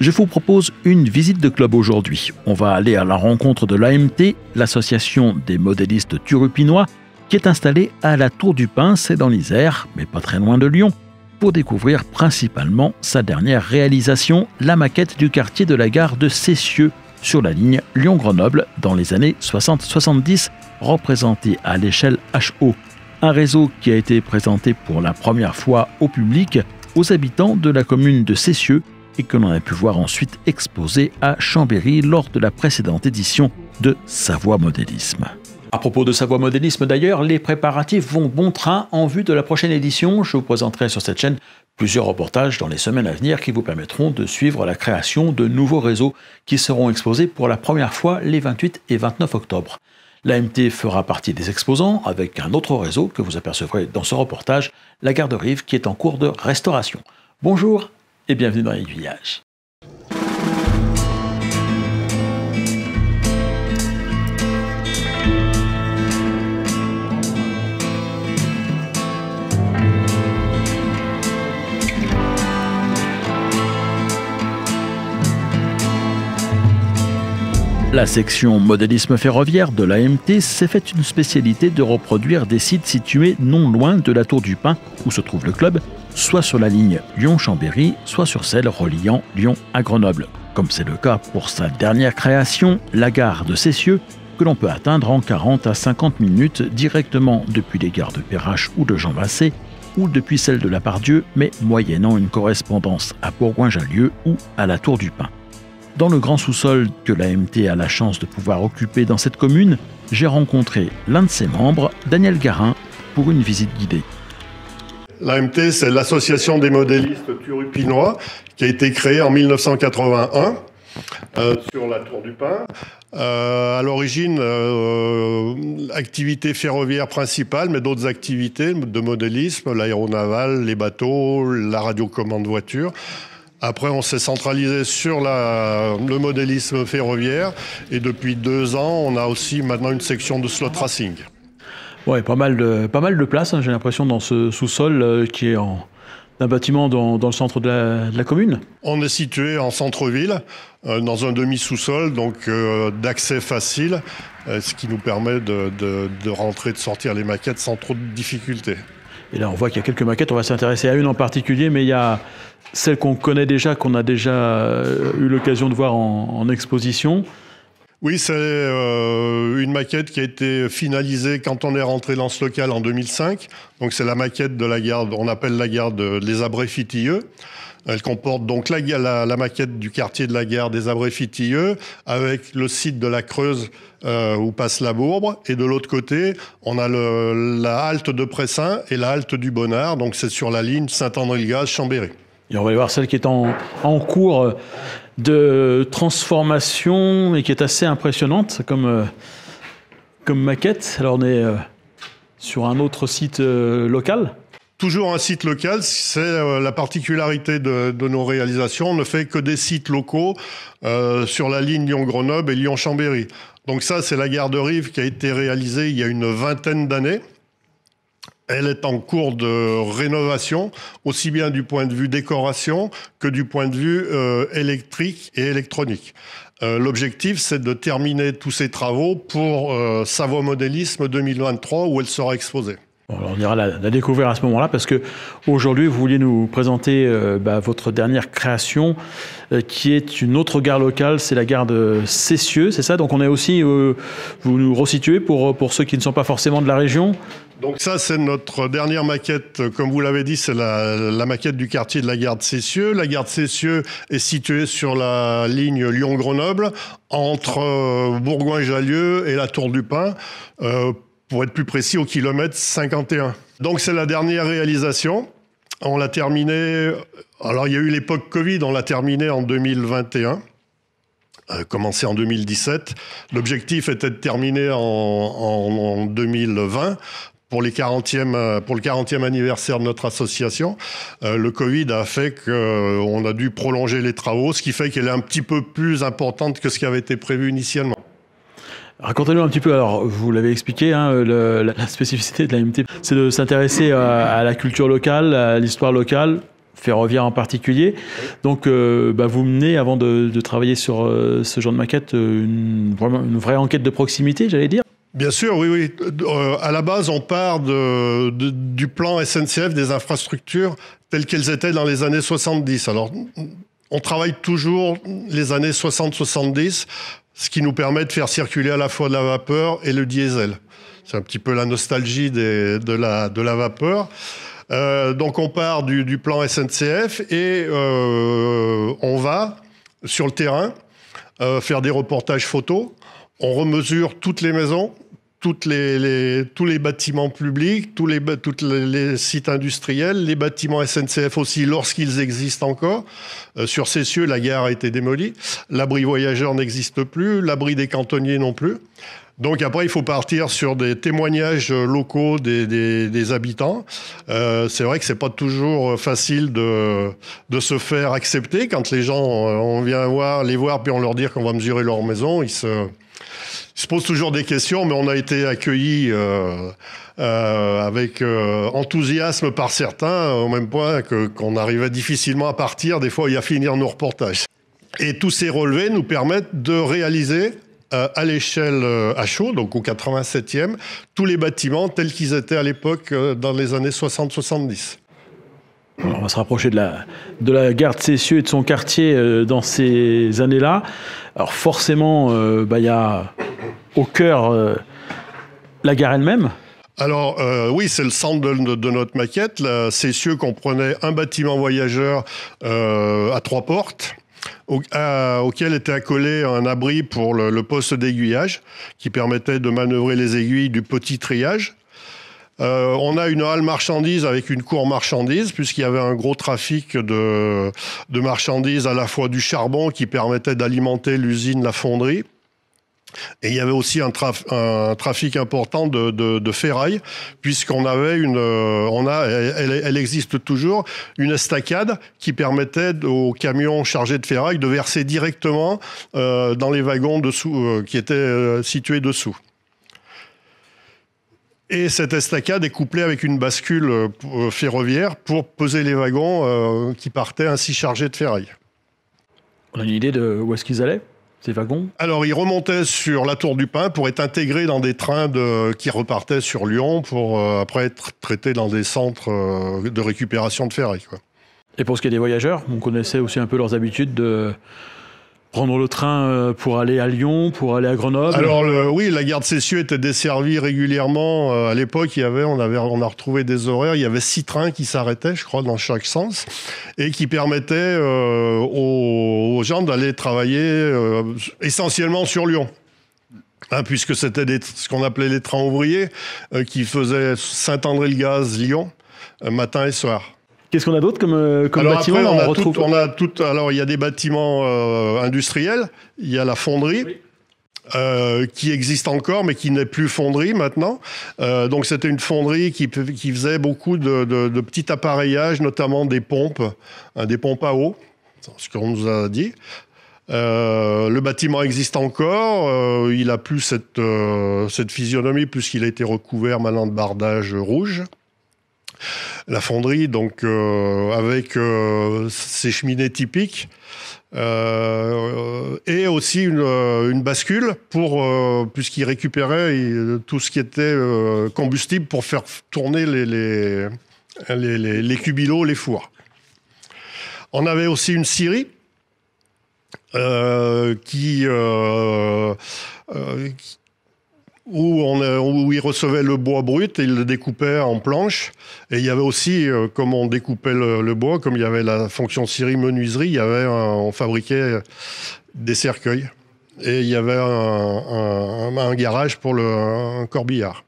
je vous propose une visite de club aujourd'hui. On va aller à la rencontre de l'AMT, l'association des modélistes turupinois, qui est installée à la Tour du Pince c'est dans l'Isère, mais pas très loin de Lyon, pour découvrir principalement sa dernière réalisation, la maquette du quartier de la gare de Cessieux, sur la ligne Lyon-Grenoble dans les années 60-70, représentée à l'échelle HO, un réseau qui a été présenté pour la première fois au public aux habitants de la commune de Cessieux et que l'on a pu voir ensuite exposé à Chambéry lors de la précédente édition de Savoie Modélisme. À propos de Savoie Modélisme d'ailleurs, les préparatifs vont bon train en vue de la prochaine édition. Je vous présenterai sur cette chaîne plusieurs reportages dans les semaines à venir qui vous permettront de suivre la création de nouveaux réseaux qui seront exposés pour la première fois les 28 et 29 octobre. L'AMT fera partie des exposants avec un autre réseau que vous apercevrez dans ce reportage, la gare de Rive qui est en cours de restauration. Bonjour et bienvenue dans Aiguillage. La section modélisme ferroviaire de l'AMT s'est faite une spécialité de reproduire des sites situés non loin de la Tour du Pin, où se trouve le club, soit sur la ligne Lyon-Chambéry, soit sur celle reliant Lyon à Grenoble. Comme c'est le cas pour sa dernière création, la gare de Cessieux, que l'on peut atteindre en 40 à 50 minutes directement depuis les gares de Perrache ou de Jean Vassé, ou depuis celle de la Pardieu, mais moyennant une correspondance à Bourgoin-Jallieu ou à la Tour du Pin. Dans le grand sous-sol que l'AMT a la chance de pouvoir occuper dans cette commune, j'ai rencontré l'un de ses membres, Daniel Garin, pour une visite guidée. L'AMT, c'est l'Association des modélistes turupinois qui a été créée en 1981 euh, sur la Tour du Pin. Euh, à l'origine, euh, activité ferroviaire principale, mais d'autres activités de modélisme, l'aéronaval, les bateaux, la radiocommande voiture. Après, on s'est centralisé sur le modélisme ferroviaire et depuis deux ans, on a aussi maintenant une section de slot racing. Ouais, pas mal de, pas mal de place, hein, j'ai l'impression, dans ce sous-sol euh, qui est en, d'un bâtiment dans, dans, le centre de la, commune On est situé en centre-ville, euh, dans un demi-sous-sol, donc euh, d'accès facile, ce qui nous permet de, de, rentrer et de sortir les maquettes sans trop de difficultés. Et là, on voit qu'il y a quelques maquettes, on va s'intéresser à une en particulier, mais il y a celle qu'on connaît déjà, qu'on a déjà eu l'occasion de voir en exposition. Oui, c'est euh, une maquette qui a été finalisée quand on est rentré dans ce local en 2005. Donc c'est la maquette de la gare, on appelle la gare des les Abrés Fitilleux. Elle comporte donc la, maquette du quartier de la gare des Abrés Fitilleux avec le site de la Creuse euh, où passe la Bourbre. Et de l'autre côté, on a la halte de Pressin et la halte du Bonnard. Donc c'est sur la ligne Saint-André-le-Gaz-Chambéry. Et on va aller voir celle qui est en, en cours. Euh, de transformation et qui est assez impressionnante comme, euh, comme maquette. Alors on est euh, sur un autre site euh, local. Toujours un site local, c'est la particularité de, de, nos réalisations. On ne fait que des sites locaux sur la ligne Lyon-Grenoble et Lyon-Chambéry. Donc ça, c'est la gare de Rive qui a été réalisée il y a une vingtaine d'années. Elle est en cours de rénovation, aussi bien du point de vue décoration que du point de vue euh, électrique et électronique. Euh, l'objectif, c'est de terminer tous ces travaux pour euh, Savoie Modélisme 2023 où elle sera exposée on dira la, la, découvrir à ce moment-là parce que aujourd'hui vous vouliez nous présenter euh, bah, votre dernière création euh, qui est une autre gare locale, c'est la gare de Cessieux, c'est ça Donc on est aussi, euh, vous nous resituez pour, pour ceux qui ne sont pas forcément de la région donc ça, c'est notre dernière maquette. Comme vous l'avez dit, c'est la, maquette du quartier de la gare de Cessieux. La gare de Cessieux est située sur la ligne Lyon-Grenoble, entre bourgoin jalieu et la Tour du Pin pour être plus précis, au kilomètre 51. Donc c'est la dernière réalisation. On l'a terminée, alors il y a eu l'époque Covid, on l'a terminée en 2021, euh, commencé en 2017. L'objectif était de terminer en, 2020 pour, les 40e, euh, pour le 40e anniversaire de notre association. Euh, le Covid a fait qu'on a dû prolonger les travaux, ce qui fait qu'elle est un petit peu plus importante que ce qui avait été prévu initialement. Racontez-nous un petit peu, alors vous l'avez expliqué, hein, la, spécificité de la MT, c'est de s'intéresser euh, à, la culture locale, à l'histoire locale, ferroviaire en particulier. Donc, euh, bah, vous menez, avant de, travailler sur euh, ce genre de maquette, une, une vraie enquête de proximité, j'allais dire. Bien sûr, oui, oui. à la base, on part du plan SNCF des infrastructures telles qu'elles étaient dans les années 70. Alors, on travaille toujours les années 60-70 ce qui nous permet de faire circuler à la fois de la vapeur et le diesel. C'est un petit peu la nostalgie de, la, de la vapeur. Euh, donc on part du, plan SNCF et euh, on va sur le terrain euh, faire des reportages photos. On remesure toutes les maisons, toutes les, tous les bâtiments publics, tous les, toutes les, sites industriels, les bâtiments SNCF aussi, lorsqu'ils existent encore. Euh, sur ces cieux, la gare a été démolie. L'abri voyageur n'existe plus, l'abri des cantonniers non plus. Donc après, il faut partir sur des témoignages locaux des, des, des habitants. Euh, c'est vrai que c'est pas toujours facile de, de se faire accepter quand les gens, euh, on vient voir, les voir, puis on leur dit qu'on va mesurer leur maison, ils se se pose toujours des questions, mais on a été accueillis euh, euh, avec euh, enthousiasme par certains, au même point qu'on arrivait difficilement à partir, des fois, il y a finir nos reportages. Et tous ces relevés nous permettent de réaliser à l'échelle à chaud, donc au 87e, tous les bâtiments tels qu'ils étaient à l'époque dans les années 60-70. On va se rapprocher de la, de la gare et de son quartier dans ces années-là. Alors forcément, bah, il y a au cœur euh, la gare elle-même alors euh, oui, c'est le centre de, notre maquette. C'est cieux qu'on prenait un bâtiment voyageur euh, à trois portes. auquel était accolé un abri pour le, poste d'aiguillage, qui permettait de manœuvrer les aiguilles du petit triage. on a une halle marchandise avec une cour marchandise, puisqu'il y avait un gros trafic de, de marchandises, à la fois du charbon qui permettait d'alimenter l'usine, la fonderie, et il y avait aussi un, un trafic important de, de, ferraille, puisqu'on avait une, euh, on a, elle, existe toujours, une estacade qui permettait aux camions chargés de ferraille de verser directement euh, dans les wagons dessous, euh, qui étaient situés dessous. Et cette estacade est couplée avec une bascule ferroviaire pour peser les wagons qui partaient ainsi chargés de ferraille. On a une idée de où est-ce qu'ils allaient wagons Alors, ils remontaient sur la Tour du Pin pour être intégrés dans des trains qui repartaient sur Lyon pour euh, après être traités dans des centres euh, de récupération de ferraille. Et pour ce qui est des voyageurs, on connaissait aussi un peu leurs habitudes de Prendre le train euh, pour aller à Lyon, pour aller à Grenoble Alors oui, la gare de Cessieux était desservie régulièrement. Euh, à l'époque, il y avait, on, avait, on a retrouvé des horaires. Il y avait six trains qui s'arrêtaient, je crois, dans chaque sens, et qui permettaient euh, aux, gens d'aller travailler essentiellement sur Lyon. Hein, puisque c'était ce qu'on appelait les trains ouvriers, qui faisaient Saint-André-le-Gaz, Lyon, matin et soir. Qu'est-ce qu'on a d'autre comme, euh, bâtiment on, retrouve... on, a alors il y a des bâtiments euh, industriels, il y a la fonderie. Euh, qui existe encore, mais qui n'est plus fonderie maintenant. donc c'était une fonderie qui, faisait beaucoup de, petits appareillages, notamment des pompes, hein, des pompes à eau, ce qu'on nous a dit. le bâtiment existe encore, il a plus cette, cette physionomie puisqu'il a été recouvert maintenant de bardage rouge la fonderie, donc euh, avec ses euh, cheminées typiques, euh, et aussi une, bascule pour puisqu'il récupérait tout ce qui était combustible pour faire tourner les les, les, cubilos, les fours. On avait aussi une scierie qui où, on, où ils recevaient le bois brut et ils le découpaient en planches. Et il y avait aussi, euh, comme on découpait le, bois, comme il y avait la fonction scierie menuiserie, il y avait on fabriquait des cercueils. Et il y avait un, garage pour le, un corbillard.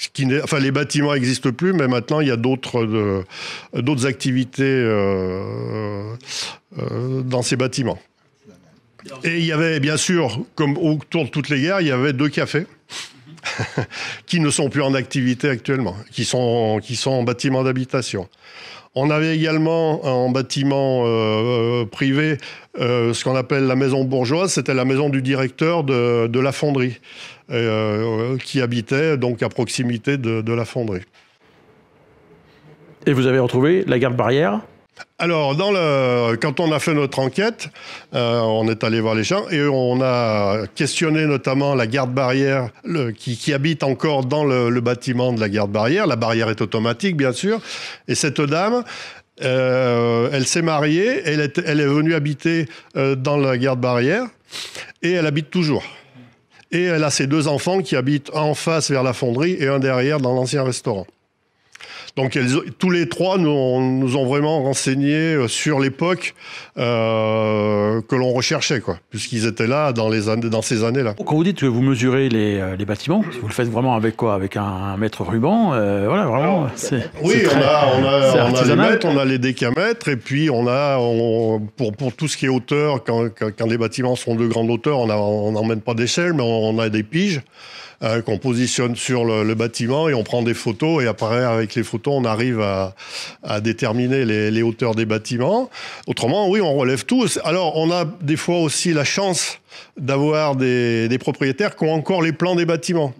Ce qui enfin, les bâtiments n'existent plus, mais maintenant il y a d'autres activités euh, euh, dans ces bâtiments. Et il y avait, bien sûr, comme autour de toutes les guerres, il y avait deux cafés qui ne sont plus en activité actuellement, qui sont, en bâtiment d'habitation. On avait également en bâtiment euh, euh, privé euh, ce qu'on appelle la maison bourgeoise, c'était la maison du directeur de, la fonderie, qui habitait donc à proximité de, de la fonderie. Et vous avez retrouvé la garde barrière alors, quand on a fait notre enquête, euh, on est allé voir les gens et on a questionné notamment la garde barrière qui, habite encore dans le, bâtiment de la garde barrière. La barrière est automatique, bien sûr. Et cette dame, euh, elle s'est mariée, elle est, venue habiter euh, dans la garde barrière et elle habite toujours. Et elle a ses deux enfants qui habitent en face vers la fonderie et un derrière dans l'ancien restaurant. Donc tous les trois nous, nous ont vraiment renseigné euh, sur l'époque euh, que l'on recherchait, quoi, puisqu'ils étaient là dans, les dans ces années-là. Quand vous dites que vous mesurez les, euh, les bâtiments, vous le faites vraiment avec quoi Avec un, mètre ruban Voilà, vraiment. oui, on, a, on, a, on a, les mètres, on a les décamètres, et puis on a, pour, pour tout ce qui est hauteur, quand, quand, les bâtiments sont de grande hauteur, on n'emmène pas d'échelle, mais on a des piges. qu'on positionne sur le, le, bâtiment et on prend des photos et apparaît avec les photos on arrive à, déterminer les, hauteurs des bâtiments. Autrement, oui, on relève tout. Alors, on a des fois aussi la chance d'avoir des, propriétaires qui ont encore les plans des bâtiments.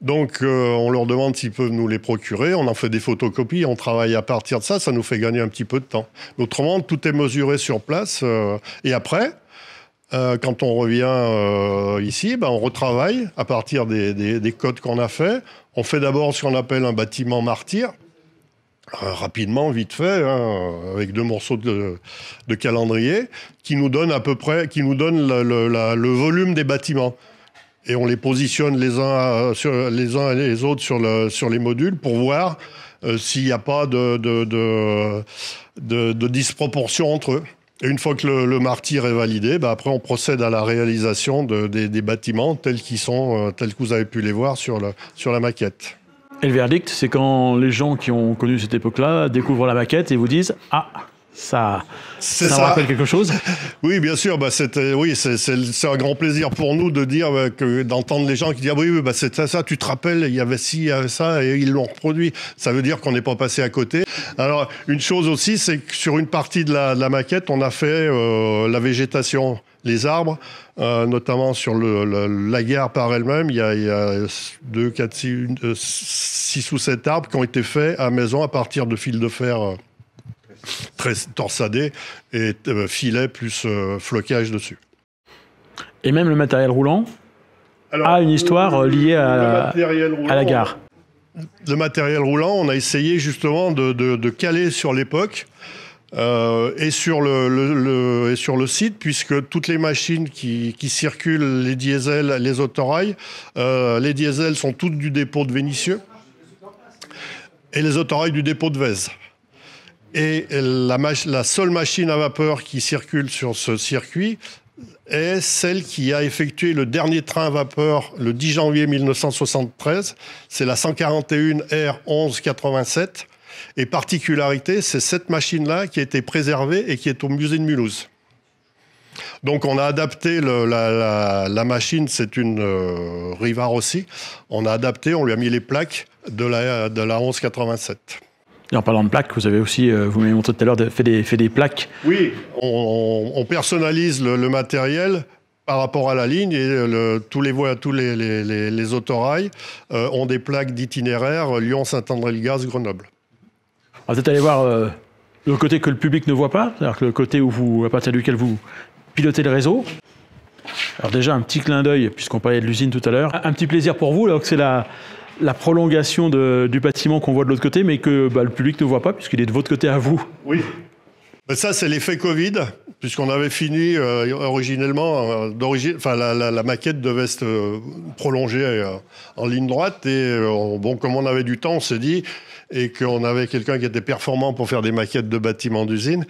Donc, euh, on leur demande s'ils peuvent nous les procurer. On en fait des photocopies. On travaille à partir de ça. Ça nous fait gagner un petit peu de temps. Autrement, tout est mesuré sur place. Euh, et après, euh, quand on revient ici, ben, on retravaille à partir des, des codes qu'on a faits. On fait d'abord ce qu'on appelle un bâtiment martyr. Euh, rapidement, vite fait, hein, avec deux morceaux de, calendrier, qui nous donnent à peu près, qui nous donne le volume des bâtiments. Et on les positionne les uns, euh, sur, les et les autres sur, les modules pour voir euh, s'il n'y a pas de, disproportion entre eux. Et une fois que le, le martyr est validé, bah, après on procède à la réalisation des, bâtiments tels qu'ils sont, tels que vous avez pu les voir sur la maquette. Et le verdict, c'est quand les gens qui ont connu cette époque-là découvrent la maquette et vous disent Ah, ça, ça, rappelle quelque chose Oui, bien sûr. Bah, c'était, euh, oui, c'est, un grand plaisir pour nous de dire euh, que d'entendre les gens qui disent ah, oui, oui bah, c'est ça, ça, tu te rappelles, il y avait ci, il y avait ça, et ils l'ont reproduit. Ça veut dire qu'on n'est pas passé à côté. Alors, une chose aussi, c'est que sur une partie de la, maquette, on a fait euh, la végétation les arbres, euh, notamment sur la gare par elle-même. Il y a, deux, quatre, euh, six, ou sept arbres qui ont été faits à maison à partir de fils de fer euh, très torsadés et filets plus flocage dessus. Et même le matériel roulant a une histoire liée à, la gare. Le matériel roulant, on a essayé justement de caler sur l'époque. Euh, et, sur le, et sur le site, puisque toutes les machines qui, circulent, les diesels, les autorails, euh, les diesels sont toutes du dépôt de Vénitieux et les autorails du dépôt de Vèze. Et la, la seule machine à vapeur qui circule sur ce circuit, est celle qui a effectué le dernier train à vapeur le 10 janvier 1973. C'est la 141 R1187 et particularité, c'est cette machine-là qui a été préservée et qui est au musée de Mulhouse. Donc on a adapté la, machine, c'est une euh, Rivard aussi. On a adapté, on lui a mis les plaques de la, de la 1187. Et en parlant de plaques, vous avez aussi, euh, vous m'avez montré tout à l'heure, fait des, des plaques. Oui, on, personnalise le, matériel par rapport à la ligne et tous les voies, tous les, autorails euh, ont des plaques d'itinéraire Lyon-Saint-André-le-Gaz-Grenoble. On va peut-être voir euh, le côté que le public ne voit pas, c'est-à-dire le côté où à partir duquel vous pilotez le réseau. Alors déjà, un petit clin d'œil, puisqu'on parlait de l'usine tout à l'heure. Un, petit plaisir pour vous, alors que c'est la, prolongation du bâtiment qu'on voit de l'autre côté, mais que bah, le public ne voit pas, puisqu'il est de votre côté à vous. Oui. Ça, c'est l'effet Covid, puisqu'on avait fini euh, originellement, euh, enfin, la, maquette devait se prolonger en ligne droite. Et bon, comme on avait du temps, on s'est dit, et qu'on avait quelqu'un qui était performant pour faire des maquettes de bâtiments d'usine,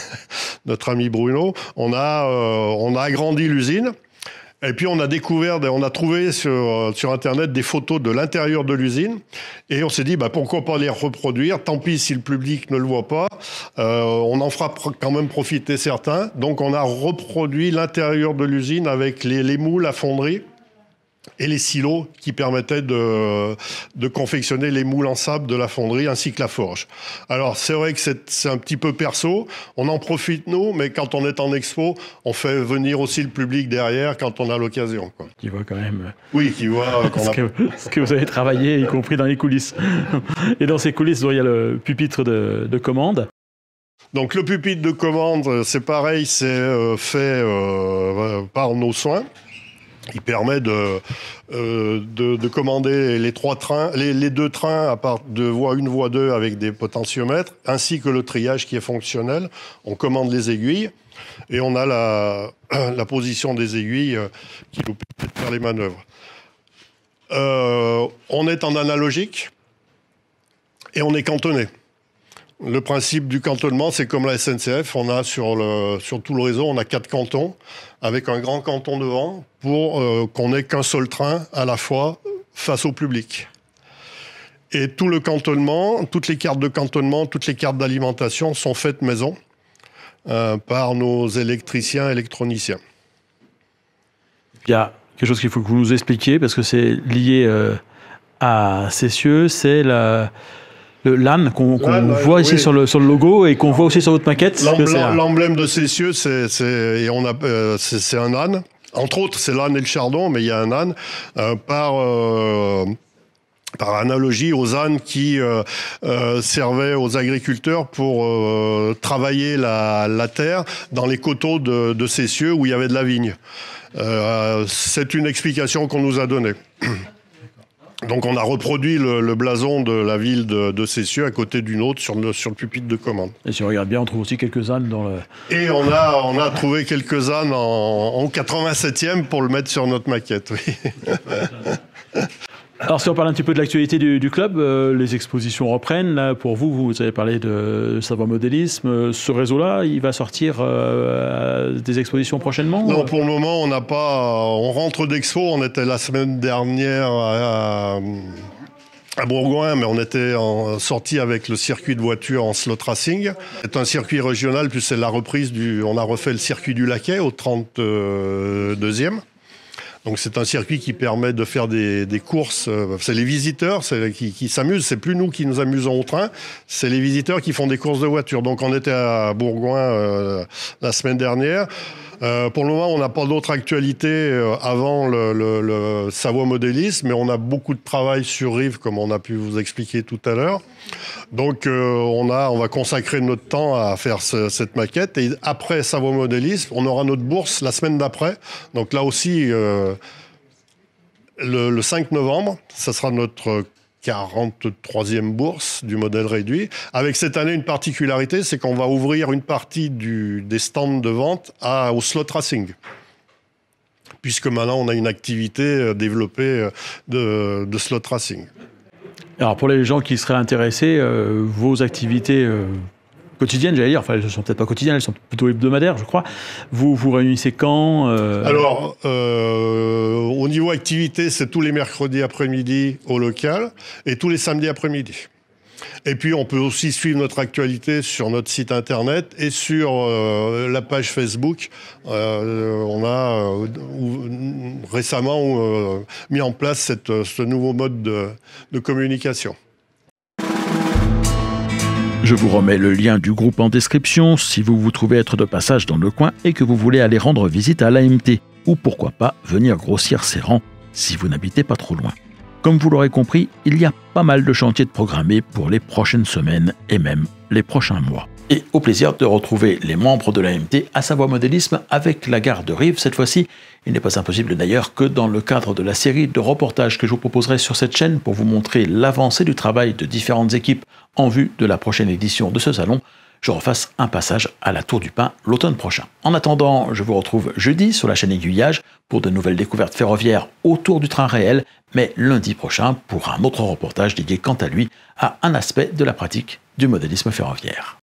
notre ami Bruno, on a, euh, on a agrandi l'usine. Et puis on a découvert, on a trouvé euh, sur, Internet des photos de l'intérieur de l'usine. Et on s'est dit, bah, pourquoi pas les reproduire Tant pis si le public ne le voit pas. Euh, on en fera quand même profiter certains. Donc on a reproduit l'intérieur de l'usine avec les, les moules à fonderie et les silos qui permettaient de, confectionner les moules en sable de la fonderie ainsi que la forge. Alors c'est vrai que c'est un petit peu perso, on en profite nous, mais quand on est en expo, on fait venir aussi le public derrière quand on a l'occasion. Qui voit quand même. Euh, oui, qui voit euh, ce, que, vous avez travaillé, y compris dans les coulisses. Et dans ces coulisses, il y a le pupitre de commande. Donc le pupitre de commande, euh, c'est pareil, c'est fait par nos soins. Il permet de, euh, commander les, deux trains à part de voie 1, voie 2 avec des potentiomètres, ainsi que le triage qui est fonctionnel. On commande les aiguilles et on a la, position des aiguilles euh, qui nous permet de faire les manœuvres. Euh, on est en analogique et on est cantonné. Le principe du cantonnement, c'est comme la SNCF, on a sur, le, sur tout le réseau, on a quatre cantons, avec un grand canton devant, pour euh, qu'on n'ait qu'un seul train à la fois face au public. Et tout le cantonnement, toutes les cartes de cantonnement, toutes les cartes d'alimentation sont faites maison euh, par nos électriciens, électroniciens. Il y a quelque chose qu'il faut que vous nous expliquiez, parce que c'est lié euh, à ces cieux, c'est la l'âne qu'on voit ici sur, le, logo et qu'on voit aussi sur votre maquette. L'emblème de cieux euh, c'est un âne. Entre autres, c'est l'âne et le chardon, mais il y a un âne. Euh, par. Euh, par analogie aux ânes qui servaient aux agriculteurs pour travailler la, terre dans les coteaux de, de cieux où il y avait de la vigne. c'est une explication qu'on nous a donnée. Donc on a reproduit le, blason de la ville de, de Cessieux à côté d'une autre sur le, sur le pupitre de commande. Et si on regarde bien, on trouve aussi quelques ânes dans le... Et on a, on a trouvé quelques ânes en, en 87e pour le mettre sur notre maquette, oui. Alors si on parle un petit peu de l'actualité du, club, euh, les expositions reprennent. Là, pour vous, vous avez parlé de savoir modélisme. Euh, ce réseau-là, il va sortir euh, des expositions prochainement Non, pour le moment, on n'a pas. On rentre d'expo. On était la semaine dernière à, Bourgoin, mais on était sortie avec le circuit de voiture en slow tracing. C'est un circuit régional, puis c'est la reprise du. On a refait le circuit du Laquais au 32e. Donc c'est un circuit qui permet de faire des, courses. Euh, c'est les visiteurs qui, qui s'amusent. C'est plus nous qui nous amusons au train. C'est les visiteurs qui font des courses de voiture. Donc on était à Bourgoin euh, la semaine dernière. Euh, pour le moment, on n'a pas d'autres actualités avant le, Savoie Modélisme, mais on a beaucoup de travail sur Rive, comme on a pu vous expliquer tout à l'heure. Donc euh, on, va consacrer notre temps à faire cette maquette. Et après Savo Modélisme, on aura notre bourse la semaine d'après. Donc là aussi, euh, le, 5 novembre, ce sera notre 43e bourse du modèle réduit. Avec cette année une particularité, c'est qu'on va ouvrir une partie des stands de vente au slot racing. Puisque maintenant on a une activité euh, développée de, de slot racing. Alors pour les gens qui seraient intéressés, euh, vos activités euh, quotidiennes, j'allais dire, enfin elles ne sont peut-être pas quotidiennes, elles sont plutôt hebdomadaires, je crois. Vous vous réunissez quand euh, Alors, au niveau activité, c'est tous les mercredis après-midi au local et tous les samedis après-midi. Et puis on peut aussi suivre notre actualité sur notre site internet et sur euh, la page Facebook. Euh, on a euh, récemment mis en place ce nouveau mode de communication. Je vous remets le lien du groupe en description si vous vous trouvez être de passage dans le coin et que vous voulez aller rendre visite à l'AMT ou pourquoi pas venir grossir ses rangs si vous n'habitez pas trop loin. Comme vous l'aurez compris, il y a pas mal de chantiers de programmés pour les prochaines semaines et même les prochains mois. Et au plaisir de retrouver les membres de l'AMT à Savoie Modélisme avec la gare de Rive. Cette fois-ci, il n'est pas impossible d'ailleurs que dans le cadre de la série de reportages que je vous proposerai sur cette chaîne pour vous montrer l'avancée du travail de différentes équipes en vue de la prochaine édition de ce salon, je refasse un passage à la Tour du Pain l'automne prochain. En attendant, je vous retrouve jeudi sur la chaîne Aiguillage pour de nouvelles découvertes ferroviaires autour du train réel, mais lundi prochain pour un autre reportage dédié quant à lui à un aspect de la pratique du modélisme ferroviaire.